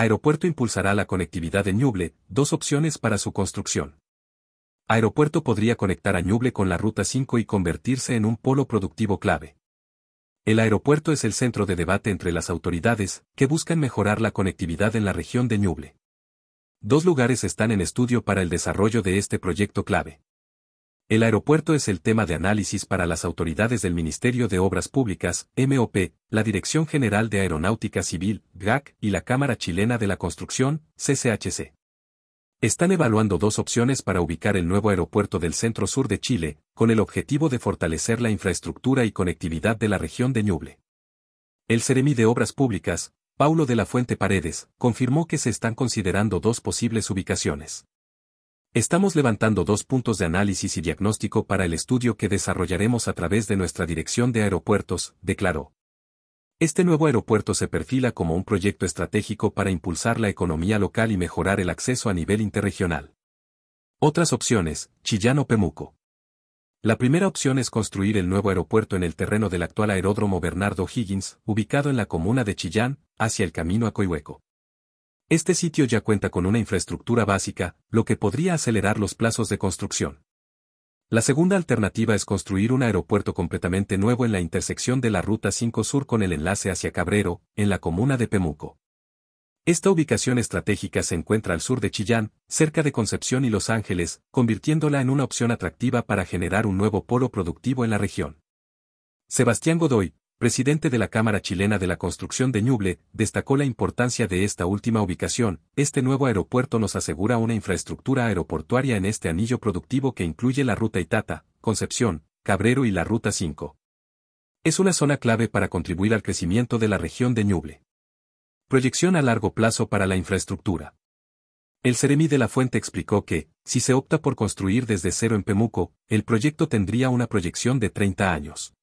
Aeropuerto impulsará la conectividad de Ñuble, dos opciones para su construcción. Aeropuerto podría conectar a Ñuble con la Ruta 5 y convertirse en un polo productivo clave. El aeropuerto es el centro de debate entre las autoridades, que buscan mejorar la conectividad en la región de Ñuble. Dos lugares están en estudio para el desarrollo de este proyecto clave. El aeropuerto es el tema de análisis para las autoridades del Ministerio de Obras Públicas, MOP, la Dirección General de Aeronáutica Civil, GAC, y la Cámara Chilena de la Construcción, CCHC. Están evaluando dos opciones para ubicar el nuevo aeropuerto del centro-sur de Chile, con el objetivo de fortalecer la infraestructura y conectividad de la región de Ñuble. El Ceremi de Obras Públicas, Paulo de la Fuente Paredes, confirmó que se están considerando dos posibles ubicaciones. Estamos levantando dos puntos de análisis y diagnóstico para el estudio que desarrollaremos a través de nuestra Dirección de Aeropuertos, declaró. Este nuevo aeropuerto se perfila como un proyecto estratégico para impulsar la economía local y mejorar el acceso a nivel interregional. Otras opciones, Chillán o Pemuco. La primera opción es construir el nuevo aeropuerto en el terreno del actual aeródromo Bernardo Higgins, ubicado en la comuna de Chillán, hacia el camino a Coihueco. Este sitio ya cuenta con una infraestructura básica, lo que podría acelerar los plazos de construcción. La segunda alternativa es construir un aeropuerto completamente nuevo en la intersección de la Ruta 5 Sur con el enlace hacia Cabrero, en la comuna de Pemuco. Esta ubicación estratégica se encuentra al sur de Chillán, cerca de Concepción y Los Ángeles, convirtiéndola en una opción atractiva para generar un nuevo polo productivo en la región. Sebastián Godoy, presidente de la Cámara Chilena de la Construcción de Ñuble, destacó la importancia de esta última ubicación. Este nuevo aeropuerto nos asegura una infraestructura aeroportuaria en este anillo productivo que incluye la ruta Itata, Concepción, Cabrero y la ruta 5. Es una zona clave para contribuir al crecimiento de la región de Ñuble. Proyección a largo plazo para la infraestructura. El Ceremi de la Fuente explicó que, si se opta por construir desde cero en Pemuco, el proyecto tendría una proyección de 30 años.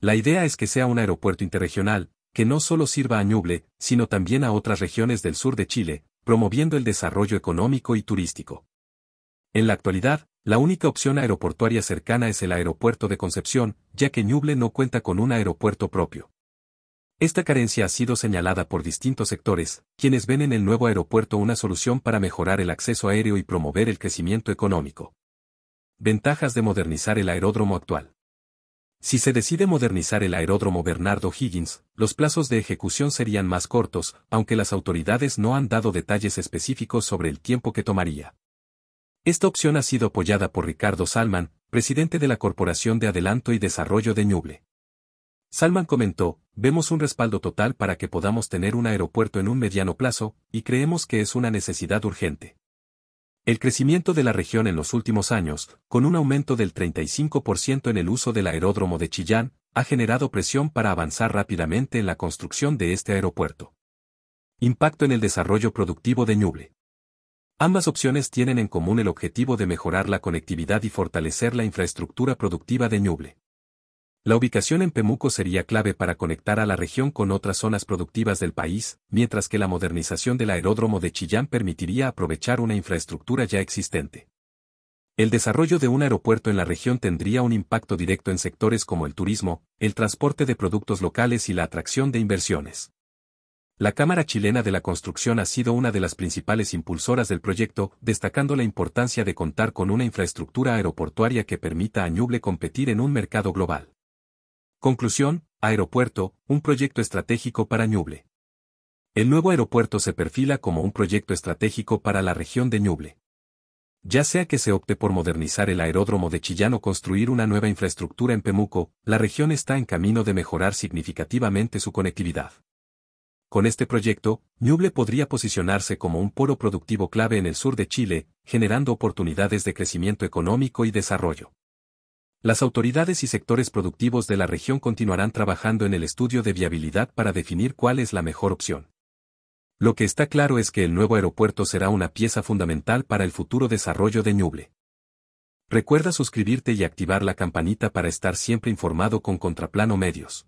La idea es que sea un aeropuerto interregional, que no solo sirva a Ñuble, sino también a otras regiones del sur de Chile, promoviendo el desarrollo económico y turístico. En la actualidad, la única opción aeroportuaria cercana es el aeropuerto de Concepción, ya que Ñuble no cuenta con un aeropuerto propio. Esta carencia ha sido señalada por distintos sectores, quienes ven en el nuevo aeropuerto una solución para mejorar el acceso aéreo y promover el crecimiento económico. Ventajas de modernizar el aeródromo actual. Si se decide modernizar el aeródromo Bernardo Higgins, los plazos de ejecución serían más cortos, aunque las autoridades no han dado detalles específicos sobre el tiempo que tomaría. Esta opción ha sido apoyada por Ricardo Salman, presidente de la Corporación de Adelanto y Desarrollo de Ñuble. Salman comentó, vemos un respaldo total para que podamos tener un aeropuerto en un mediano plazo, y creemos que es una necesidad urgente. El crecimiento de la región en los últimos años, con un aumento del 35% en el uso del aeródromo de Chillán, ha generado presión para avanzar rápidamente en la construcción de este aeropuerto. Impacto en el desarrollo productivo de Ñuble. Ambas opciones tienen en común el objetivo de mejorar la conectividad y fortalecer la infraestructura productiva de Ñuble. La ubicación en Pemuco sería clave para conectar a la región con otras zonas productivas del país, mientras que la modernización del aeródromo de Chillán permitiría aprovechar una infraestructura ya existente. El desarrollo de un aeropuerto en la región tendría un impacto directo en sectores como el turismo, el transporte de productos locales y la atracción de inversiones. La Cámara Chilena de la Construcción ha sido una de las principales impulsoras del proyecto, destacando la importancia de contar con una infraestructura aeroportuaria que permita a Ñuble competir en un mercado global. Conclusión, aeropuerto, un proyecto estratégico para Ñuble. El nuevo aeropuerto se perfila como un proyecto estratégico para la región de Ñuble. Ya sea que se opte por modernizar el aeródromo de Chillán o construir una nueva infraestructura en Pemuco, la región está en camino de mejorar significativamente su conectividad. Con este proyecto, Ñuble podría posicionarse como un poro productivo clave en el sur de Chile, generando oportunidades de crecimiento económico y desarrollo. Las autoridades y sectores productivos de la región continuarán trabajando en el estudio de viabilidad para definir cuál es la mejor opción. Lo que está claro es que el nuevo aeropuerto será una pieza fundamental para el futuro desarrollo de Ñuble. Recuerda suscribirte y activar la campanita para estar siempre informado con Contraplano Medios.